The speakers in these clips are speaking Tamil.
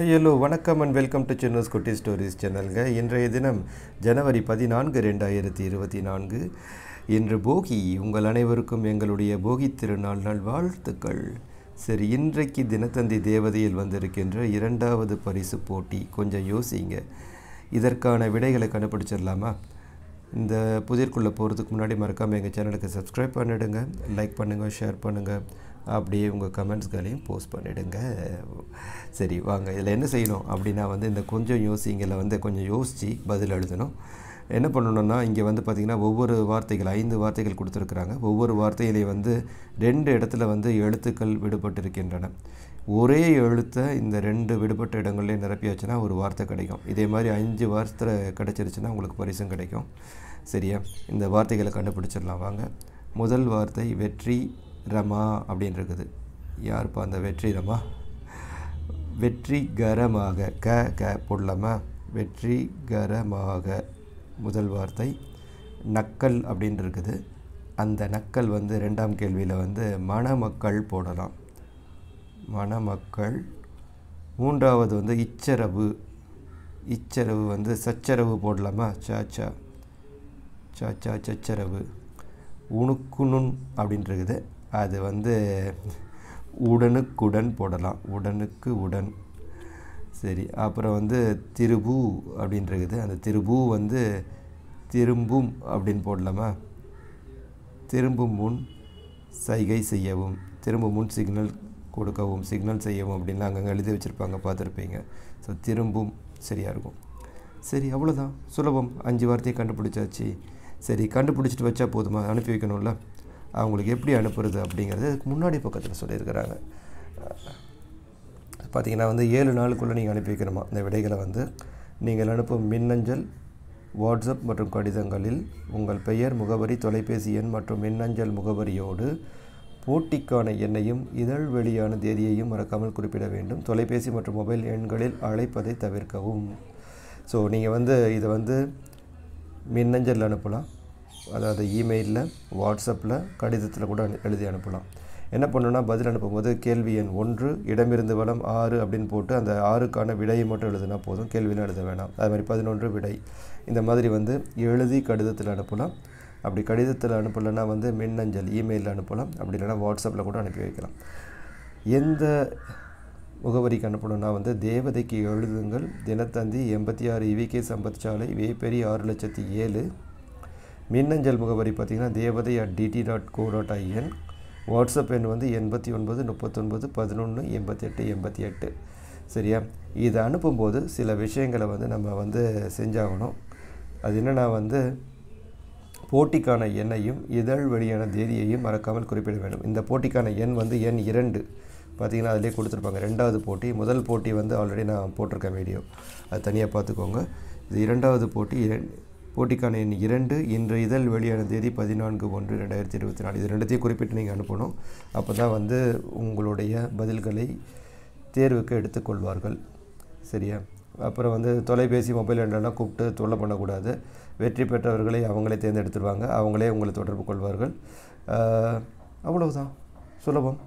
ஹலோ வணக்கம் அண்ட் வெல்கம் டு சென்னஸ் குட்டி ஸ்டோரிஸ் சேனல்க இன்றைய தினம் ஜனவரி பதினான்கு ரெண்டாயிரத்தி இருபத்தி நான்கு இன்று போகி உங்கள் அனைவருக்கும் எங்களுடைய போகி திருநாள் நாள் வாழ்த்துக்கள் சரி இன்றைக்கு தினத்தந்தி தேவதையில் வந்திருக்கின்ற இரண்டாவது பரிசு போட்டி கொஞ்சம் யோசிங்க இதற்கான விடைகளை கண்டுபிடிச்சிடலாமா இந்த புதிர்க்குள்ளே போகிறதுக்கு முன்னாடி மறக்காமல் எங்கள் சேனலுக்கு சப்ஸ்கிரைப் பண்ணிவிடுங்க லைக் பண்ணுங்கள் ஷேர் பண்ணுங்கள் அப்படியே உங்கள் கமெண்ட்ஸ்களையும் போஸ்ட் பண்ணிவிடுங்க சரி வாங்க இதில் என்ன செய்யணும் அப்படின்னா வந்து இந்த கொஞ்சம் யோசிங்களை வந்து கொஞ்சம் யோசித்து பதில் எழுதணும் என்ன பண்ணணும்னா இங்கே வந்து பார்த்திங்கன்னா ஒவ்வொரு வார்த்தைகள் ஐந்து வார்த்தைகள் கொடுத்துருக்குறாங்க ஒவ்வொரு வார்த்தையிலே வந்து ரெண்டு இடத்துல வந்து எழுத்துக்கள் விடுபட்டிருக்கின்றன ஒரே எழுத்தை இந்த ரெண்டு விடுபட்ட நிரப்பி நிரப்பியாச்சுன்னா ஒரு வார்த்தை கிடைக்கும் இதே மாதிரி அஞ்சு வார்த்தை கிடச்சிருச்சுன்னா உங்களுக்கு பரிசும் கிடைக்கும் சரியா இந்த வார்த்தைகளை கண்டுபிடிச்சிடலாம் வாங்க முதல் வார்த்தை வெற்றி ரமா அப்படின்னு இருக்குது யாருப்பா அந்த வெற்றி ரமா வெற்றிகரமாக க க போடலாமா வெற்றிகரமாக முதல் வார்த்தை நக்கல் அப்படின்னு இருக்குது அந்த நக்கல் வந்து ரெண்டாம் கேள்வியில் வந்து மணமக்கள் போடலாம் மணமக்கள் மூன்றாவது வந்து இச்சரவு இச்சரவு வந்து சச்சரவு போடலாமா சாச்சா சாச்சா சச்சரவு உணுக்குணுன் அப்படின்றது அது வந்து உடனுக்குடன் போடலாம் உடனுக்கு உடன் சரி அப்புறம் வந்து திருபூ அப்படின்றது அந்த திருபூ வந்து திரும்பும் அப்படின்னு போடலாமா திரும்பும் முன் சைகை செய்யவும் திரும்பும் முன் சிக்னல் கொடுக்கவும் சிக்னல் செய்யவும் அப்படின்லாம் அங்கங்கே எழுதி வச்சுருப்பாங்க பார்த்துருப்பீங்க ஸோ திரும்பும் சரியாக இருக்கும் சரி அவ்வளோதான் சுலபம் அஞ்சு வார்த்தையை கண்டுபிடிச்சாச்சு சரி கண்டுபிடிச்சிட்டு வச்சா போதுமா அனுப்பி வைக்கணும்ல அவங்களுக்கு எப்படி அனுப்புறது அப்படிங்கிறது அதுக்கு முன்னாடி பக்கத்தில் சொல்லியிருக்கிறாங்க பார்த்தீங்கன்னா வந்து ஏழு நாளுக்குள்ளே நீங்கள் அனுப்பி வைக்கணுமா இந்த விடைகளை வந்து நீங்கள் அனுப்பும் மின்னஞ்சல் வாட்ஸ்அப் மற்றும் கடிதங்களில் உங்கள் பெயர் முகவரி தொலைபேசி எண் மற்றும் மின்னஞ்சல் முகவரியோடு போட்டிக்கான எண்ணையும் இதழ் வெளியான தேதியையும் மறக்காமல் குறிப்பிட வேண்டும் தொலைபேசி மற்றும் மொபைல் எண்களில் அழைப்பதை தவிர்க்கவும் ஸோ நீங்கள் வந்து இதை வந்து மின்னஞ்சல் அனுப்பலாம் அதாவது இமெயிலில் வாட்ஸ்அப்பில் கடிதத்தில் கூட எழுதி அனுப்பலாம் என்ன பண்ணணும்னா பதில் அனுப்பும்போது கேள்வி எண் ஒன்று இடமிருந்து வளம் ஆறு அப்படின்னு போட்டு அந்த ஆறுக்கான விடையை மட்டும் எழுதுனா போதும் கேள்வியெலாம் எழுத வேணாம் அது மாதிரி பதினொன்று விடை இந்த மாதிரி வந்து எழுதி கடிதத்தில் அனுப்பலாம் அப்படி கடிதத்தில் அனுப்பலைன்னா வந்து மின்னஞ்சல் இமெயிலில் அனுப்பலாம் அப்படி இல்லைனா வாட்ஸ்அப்பில் கூட அனுப்பி வைக்கலாம் எந்த முகவரிக்கு அனுப்பணும்னா வந்து தேவதைக்கு எழுதுங்கள் தினத்தந்தி எண்பத்தி ஆறு இவிகே சம்பத் சாலை வேப்பெரி ஆறு லட்சத்தி ஏழு மின்னஞ்சல் முகவரி பார்த்திங்கன்னா தேவதை at DD dot co dot IN WhatsApp எண் வந்து எண்பத்தி ஒன்பது முப்பத்தொன்பது பதினொன்று எண்பத்தெட்டு எண்பத்தி எட்டு சரியா இதை அனுப்பும்போது சில விஷயங்களை வந்து நம்ம வந்து செஞ்சாகணும் அது என்னென்னா வந்து போட்டிக்கான எண்ணையும் இதழ் வெளியான தேதியையும் மறக்காமல் குறிப்பிட வேண்டும் இந்த போட்டிக்கான எண் வந்து எண் இரண்டு பார்த்திங்கன்னா அதிலே கொடுத்துருப்பாங்க ரெண்டாவது போட்டி முதல் போட்டி வந்து ஆல்ரெடி நான் போட்டிருக்கேன் வீடியோ அது தனியாக பார்த்துக்கோங்க இது இரண்டாவது போட்டி போட்டிக்கான எண் இரண்டு இன்று இதழ் வெளியான தேதி பதினான்கு ஒன்று ரெண்டாயிரத்தி இருபத்தி நாலு இது ரெண்டுத்தையும் குறிப்பிட்டு நீங்கள் அனுப்பணும் அப்போ தான் வந்து உங்களுடைய பதில்களை தேர்வுக்கு எடுத்துக்கொள்வார்கள் சரியா அப்புறம் வந்து தொலைபேசி மொபைல் எண்ணெல்லாம் கூப்பிட்டு தொல்லை பண்ணக்கூடாது வெற்றி பெற்றவர்களை அவங்களே தேர்ந்தெடுத்துருவாங்க அவங்களே உங்களை தொடர்பு கொள்வார்கள் அவ்வளவுதான் சுலபம்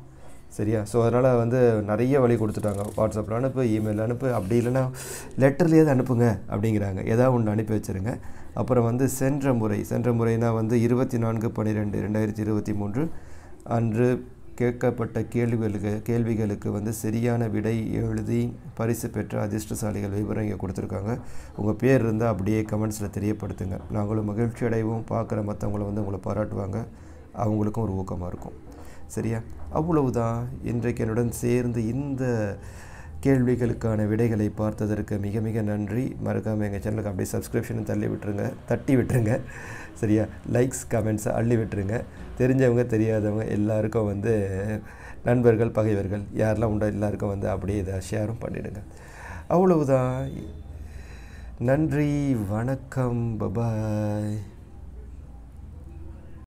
சரியா ஸோ அதனால் வந்து நிறைய வழி கொடுத்துட்டாங்க வாட்ஸ்அப்பில் அனுப்பு இமெயில் அனுப்பு அப்படி இல்லைன்னா லெட்டர்லேயே அனுப்புங்க அப்படிங்கிறாங்க ஏதாவது ஒன்று அனுப்பி வச்சுருங்க அப்புறம் வந்து சென்ற முறை சென்ற முறைனா வந்து இருபத்தி நான்கு பன்னிரெண்டு ரெண்டாயிரத்தி இருபத்தி மூன்று அன்று கேட்கப்பட்ட கேள்விகளுக்கு கேள்விகளுக்கு வந்து சரியான விடை எழுதி பரிசு பெற்ற அதிர்ஷ்டசாலிகள் விவரம் இங்கே கொடுத்துருக்காங்க உங்கள் பேர் இருந்தால் அப்படியே கமெண்ட்ஸில் தெரியப்படுத்துங்க நாங்களும் மகிழ்ச்சி அடைவோம் பார்க்குற மற்றவங்களை வந்து உங்களை பாராட்டுவாங்க அவங்களுக்கும் ஒரு ஊக்கமாக இருக்கும் சரியா அவ்வளவுதான் இன்றைக்கு என்னுடன் சேர்ந்து இந்த கேள்விகளுக்கான விடைகளை பார்த்ததற்கு மிக மிக நன்றி மறக்காமல் எங்கள் சேனலுக்கு அப்படியே சப்ஸ்கிரிப்ஷனும் தள்ளி விட்டுருங்க தட்டி விட்டுருங்க சரியா லைக்ஸ் கமெண்ட்ஸை அள்ளி விட்டுருங்க தெரிஞ்சவங்க தெரியாதவங்க எல்லாருக்கும் வந்து நண்பர்கள் பகைவர்கள் யாரெல்லாம் உண்டோ எல்லாருக்கும் வந்து அப்படியே இதை ஷேரும் பண்ணிவிடுங்க அவ்வளவுதான் நன்றி வணக்கம் பபாய்